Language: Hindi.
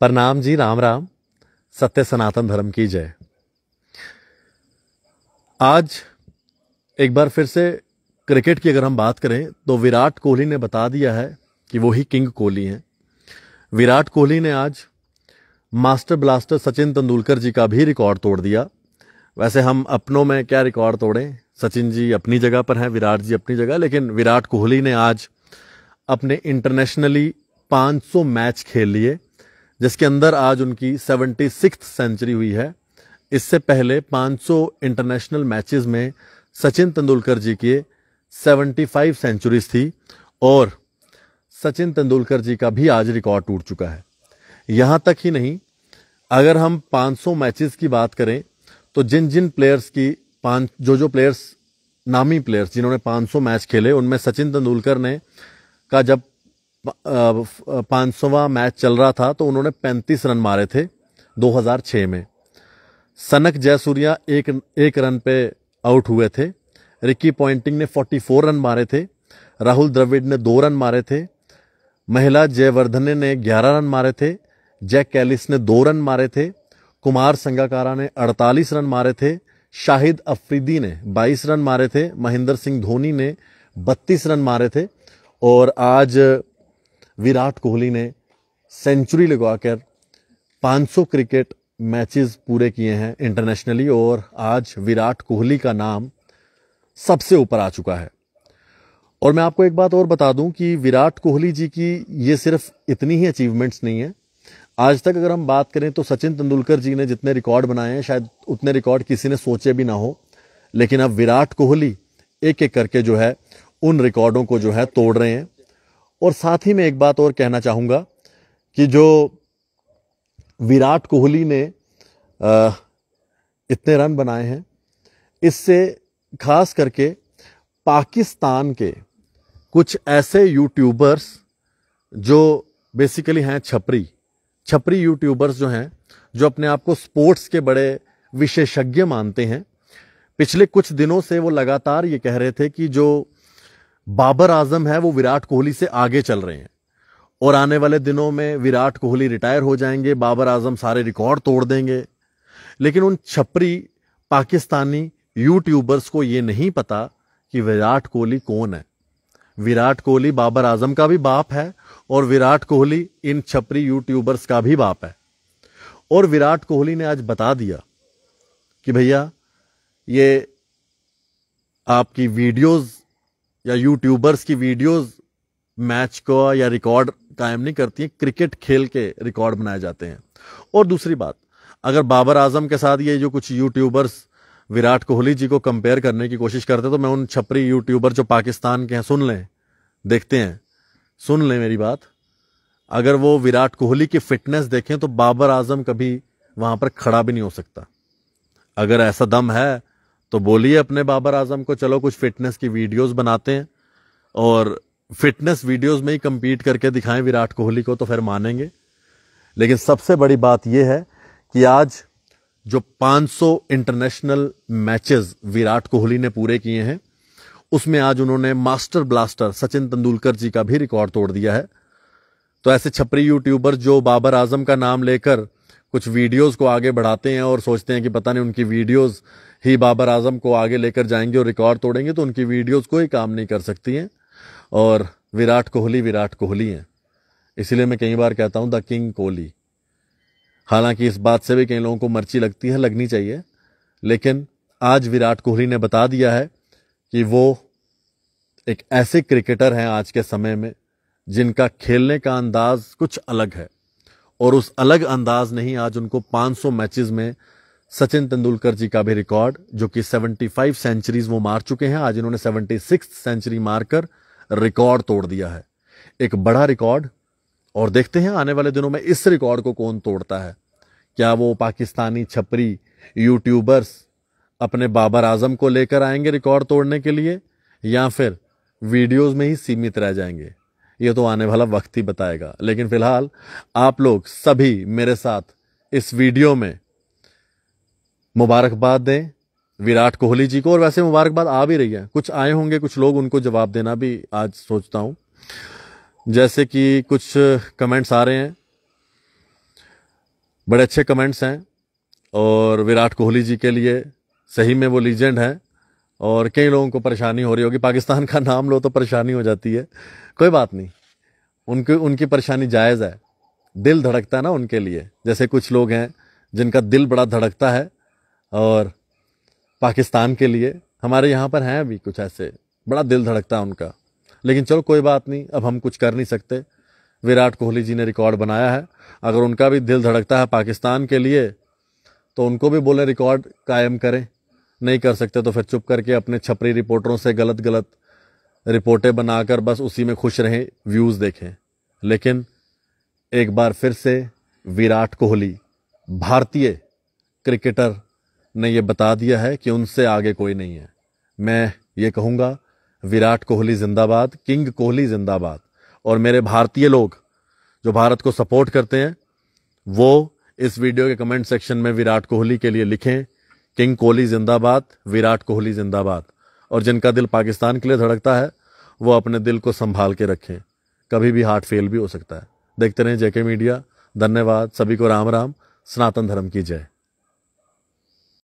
प्रणाम जी राम राम सत्य सनातन धर्म की जय आज एक बार फिर से क्रिकेट की अगर हम बात करें तो विराट कोहली ने बता दिया है कि वो ही किंग कोहली हैं विराट कोहली ने आज मास्टर ब्लास्टर सचिन तेंदुलकर जी का भी रिकॉर्ड तोड़ दिया वैसे हम अपनों में क्या रिकॉर्ड तोड़ें सचिन जी अपनी जगह पर हैं विराट जी अपनी जगह लेकिन विराट कोहली ने आज अपने इंटरनेशनली 500 मैच खेल लिए जिसके अंदर आज उनकी सेवेंटी सिक्स सेंचुरी हुई है इससे पहले 500 इंटरनेशनल मैचेस में सचिन तेंदुलकर जी की 75 सेंचुरीज थी और सचिन तेंदुलकर जी का भी आज रिकॉर्ड टूट चुका है यहाँ तक ही नहीं अगर हम 500 मैचेस की बात करें तो जिन जिन प्लेयर्स की पांच जो जो प्लेयर्स नामी प्लेयर्स जिन्होंने 500 मैच खेले उनमें सचिन तेंदुलकर ने का जब पाँच मैच चल रहा था तो उन्होंने 35 रन मारे थे 2006 में सनक जयसूर्या एक एक रन पे आउट हुए थे रिकी पॉइंटिंग ने 44 रन मारे थे राहुल द्रविड़ ने दो रन मारे थे महिला जयवर्धने ने 11 रन मारे थे जैक कैलिस ने दो रन मारे थे कुमार संगाकारा ने 48 रन मारे थे शाहिद अफरीदी ने 22 रन मारे थे महेंद्र सिंह धोनी ने 32 रन मारे थे और आज विराट कोहली ने सेंचुरी लगवाकर 500 क्रिकेट मैचेस पूरे किए हैं इंटरनेशनली और आज विराट कोहली का नाम सबसे ऊपर आ चुका है और मैं आपको एक बात और बता दूं कि विराट कोहली जी की ये सिर्फ इतनी ही अचीवमेंट्स नहीं है आज तक अगर हम बात करें तो सचिन तेंदुलकर जी ने जितने रिकॉर्ड बनाए हैं शायद उतने रिकॉर्ड किसी ने सोचे भी ना हो लेकिन अब विराट कोहली एक एक करके जो है उन रिकॉर्डों को जो है तोड़ रहे हैं और साथ ही मैं एक बात और कहना चाहूँगा कि जो विराट कोहली ने इतने रन बनाए हैं इससे खास करके पाकिस्तान के कुछ ऐसे यूट्यूबर्स जो बेसिकली हैं छपरी छपरी यूट्यूबर्स जो हैं जो अपने आप को स्पोर्ट्स के बड़े विशेषज्ञ मानते हैं पिछले कुछ दिनों से वो लगातार ये कह रहे थे कि जो बाबर आजम है वो विराट कोहली से आगे चल रहे हैं और आने वाले दिनों में विराट कोहली रिटायर हो जाएंगे बाबर आजम सारे रिकॉर्ड तोड़ देंगे लेकिन उन छपरी पाकिस्तानी यूट्यूबर्स को ये नहीं पता कि विराट कोहली कौन है विराट कोहली बाबर आजम का भी बाप है और विराट कोहली इन छपरी यूट्यूबर्स का भी बाप है और विराट कोहली ने आज बता दिया कि भैया ये आपकी वीडियोज या यूट्यूबर्स की वीडियोस मैच को या रिकॉर्ड कायम नहीं करती हैं क्रिकेट खेल के रिकॉर्ड बनाए जाते हैं और दूसरी बात अगर बाबर आजम के साथ ये जो कुछ यूट्यूबर्स विराट कोहली जी को कंपेयर करने की कोशिश करते तो मैं उन छपरी यूट्यूबर जो पाकिस्तान के हैं सुन लें देखते हैं सुन लें मेरी बात अगर वो विराट कोहली की फिटनेस देखें तो बाबर आजम कभी वहां पर खड़ा भी नहीं हो सकता अगर ऐसा दम है तो बोलिए अपने बाबर आजम को चलो कुछ फिटनेस की वीडियोस बनाते हैं और फिटनेस वीडियोस में ही कम्पीट करके दिखाएं विराट कोहली को तो फिर मानेंगे लेकिन सबसे बड़ी बात यह है कि आज जो 500 इंटरनेशनल मैचेस विराट कोहली ने पूरे किए हैं उसमें आज उन्होंने मास्टर ब्लास्टर सचिन तेंदुलकर जी का भी रिकॉर्ड तोड़ दिया है तो ऐसे छपरी यूट्यूबर जो बाबर आजम का नाम लेकर कुछ वीडियोस को आगे बढ़ाते हैं और सोचते हैं कि पता नहीं उनकी वीडियोस ही बाबर आजम को आगे लेकर जाएंगे और रिकॉर्ड तोड़ेंगे तो उनकी वीडियोज़ कोई काम नहीं कर सकती हैं और विराट कोहली विराट कोहली हैं इसलिए मैं कई बार कहता हूं द किंग कोहली हालांकि इस बात से भी कई लोगों को मर्ची लगती है लगनी चाहिए लेकिन आज विराट कोहली ने बता दिया है कि वो एक ऐसे क्रिकेटर हैं आज के समय में जिनका खेलने का अंदाज कुछ अलग है और उस अलग अंदाज ने ही आज उनको 500 मैचेस में सचिन तेंदुलकर जी का भी रिकॉर्ड जो कि 75 सेंचुरीज वो मार चुके हैं आज इन्होंने 76 सेंचुरी मारकर रिकॉर्ड तोड़ दिया है एक बड़ा रिकॉर्ड और देखते हैं आने वाले दिनों में इस रिकॉर्ड को कौन तोड़ता है क्या वो पाकिस्तानी छपरी यूट्यूबर्स अपने बाबर आजम को लेकर आएंगे रिकॉर्ड तोड़ने के लिए या फिर वीडियोस में ही सीमित रह जाएंगे ये तो आने वाला वक्त ही बताएगा लेकिन फिलहाल आप लोग सभी मेरे साथ इस वीडियो में मुबारकबाद दें विराट कोहली जी को और वैसे मुबारकबाद आ भी रही है कुछ आए होंगे कुछ लोग उनको जवाब देना भी आज सोचता हूँ जैसे कि कुछ कमेंट्स आ रहे हैं बड़े अच्छे कमेंट्स हैं और विराट कोहली जी के लिए सही में वो लीजेंड हैं और कई लोगों को परेशानी हो रही होगी पाकिस्तान का नाम लो तो परेशानी हो जाती है कोई बात नहीं उनकी उनकी परेशानी जायज़ है दिल धड़कता है ना उनके लिए जैसे कुछ लोग हैं जिनका दिल बड़ा धड़कता है और पाकिस्तान के लिए हमारे यहाँ पर हैं अभी कुछ ऐसे बड़ा दिल धड़कता है उनका लेकिन चलो कोई बात नहीं अब हम कुछ कर नहीं सकते विराट कोहली जी ने रिकॉर्ड बनाया है अगर उनका भी दिल धड़कता है पाकिस्तान के लिए तो उनको भी बोले रिकॉर्ड कायम करें नहीं कर सकते तो फिर चुप करके अपने छपरी रिपोर्टरों से गलत गलत रिपोर्टें बनाकर बस उसी में खुश रहें व्यूज़ देखें लेकिन एक बार फिर से विराट कोहली भारतीय क्रिकेटर ने यह बता दिया है कि उनसे आगे कोई नहीं है मैं ये कहूँगा विराट कोहली जिंदाबाद किंग कोहली जिंदाबाद और मेरे भारतीय लोग जो भारत को सपोर्ट करते हैं वो इस वीडियो के कमेंट सेक्शन में विराट कोहली के लिए लिखें किंग कोहली जिंदाबाद विराट कोहली जिंदाबाद और जिनका दिल पाकिस्तान के लिए धड़कता है वो अपने दिल को संभाल के रखें कभी भी हार्ट फेल भी हो सकता है देखते रहें जेके मीडिया धन्यवाद सभी को राम राम सनातन धर्म की जय